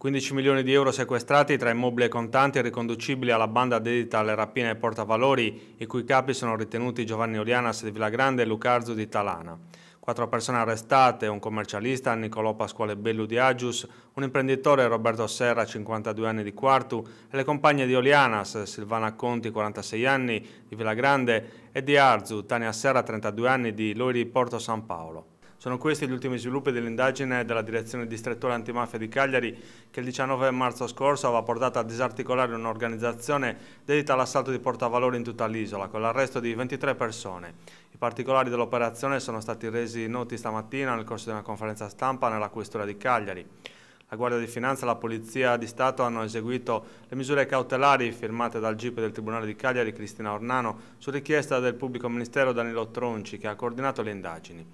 15 milioni di euro sequestrati tra immobili e contanti riconducibili alla banda dedita alle rapine e portavalori, i cui capi sono ritenuti Giovanni Orianas di Villagrande e Lucarzo di Talana. Quattro persone arrestate, un commercialista, Niccolò Pasquale Bellu di Agius, un imprenditore, Roberto Serra, 52 anni di Quartu, e le compagne di Olianas, Silvana Conti, 46 anni, di Villagrande, e di Arzu, Tania Serra, 32 anni, di Lori Porto San Paolo. Sono questi gli ultimi sviluppi dell'indagine della direzione distrettuale antimafia di Cagliari che il 19 marzo scorso aveva portato a disarticolare un'organizzazione dedita all'assalto di portavalori in tutta l'isola con l'arresto di 23 persone. I particolari dell'operazione sono stati resi noti stamattina nel corso di una conferenza stampa nella questura di Cagliari. La Guardia di Finanza e la Polizia di Stato hanno eseguito le misure cautelari firmate dal GIP del Tribunale di Cagliari Cristina Ornano su richiesta del pubblico ministero Danilo Tronci che ha coordinato le indagini.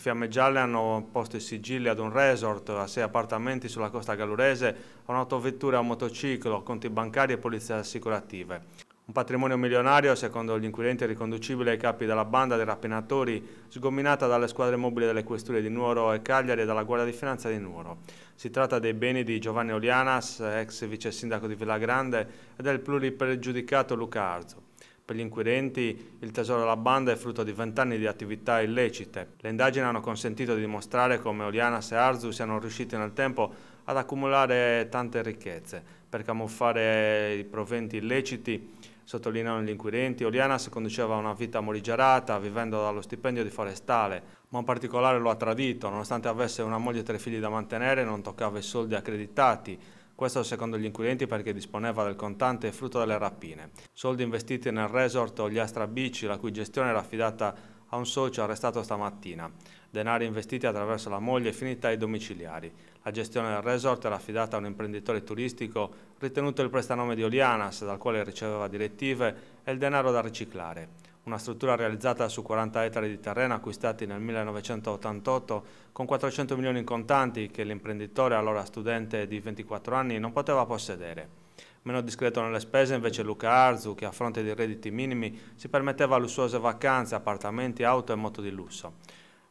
Fiamme Gialle hanno posto i sigilli ad un resort, a sei appartamenti sulla costa gallurese, a un'autovettura a motociclo, conti bancari e polizie assicurative. Un patrimonio milionario, secondo gli inquirenti, riconducibile ai capi della banda dei rapinatori, sgominata dalle squadre mobili delle questure di Nuoro e Cagliari e dalla Guardia di Finanza di Nuoro. Si tratta dei beni di Giovanni Olianas, ex vice sindaco di Villa Grande, e del pluripregiudicato Luca Arzo. Per gli inquirenti il tesoro della banda è frutto di vent'anni di attività illecite. Le indagini hanno consentito di dimostrare come Olianas e Arzu siano riusciti nel tempo ad accumulare tante ricchezze. Per camuffare i proventi illeciti, sottolineano gli inquirenti, Olianas conduceva una vita morigerata, vivendo dallo stipendio di forestale, ma un particolare lo ha tradito, nonostante avesse una moglie e tre figli da mantenere non toccava i soldi accreditati, questo secondo gli inquirenti perché disponeva del contante frutto delle rapine. Soldi investiti nel resort o gli Astrabici, la cui gestione era affidata a un socio arrestato stamattina. Denari investiti attraverso la moglie finita ai domiciliari. La gestione del resort era affidata a un imprenditore turistico ritenuto il prestanome di Olianas, dal quale riceveva direttive e il denaro da riciclare una struttura realizzata su 40 ettari di terreno acquistati nel 1988 con 400 milioni in contanti che l'imprenditore, allora studente di 24 anni, non poteva possedere. Meno discreto nelle spese invece Luca Arzu che a fronte di redditi minimi si permetteva lussuose vacanze, appartamenti, auto e moto di lusso.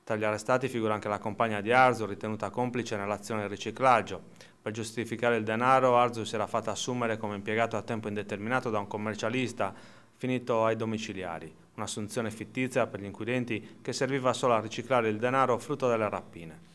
Tra gli arrestati figura anche la compagna di Arzu ritenuta complice nell'azione di riciclaggio. Per giustificare il denaro Arzu si era fatta assumere come impiegato a tempo indeterminato da un commercialista finito ai domiciliari, un'assunzione fittizia per gli inquirenti che serviva solo a riciclare il denaro frutto delle rapine.